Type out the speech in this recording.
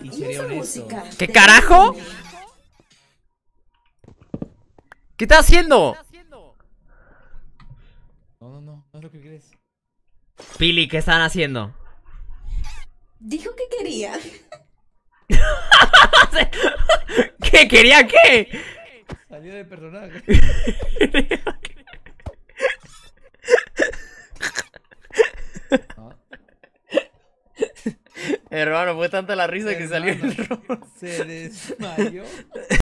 Y sería ¿Qué carajo? ¿Qué estás haciendo? No, no, no, no es lo que quieres. Pili, ¿qué están haciendo? Dijo que quería. ¿Qué quería qué? Salió de personaje. Hermano, fue tanta la risa que salió el rojo. Se desmayó.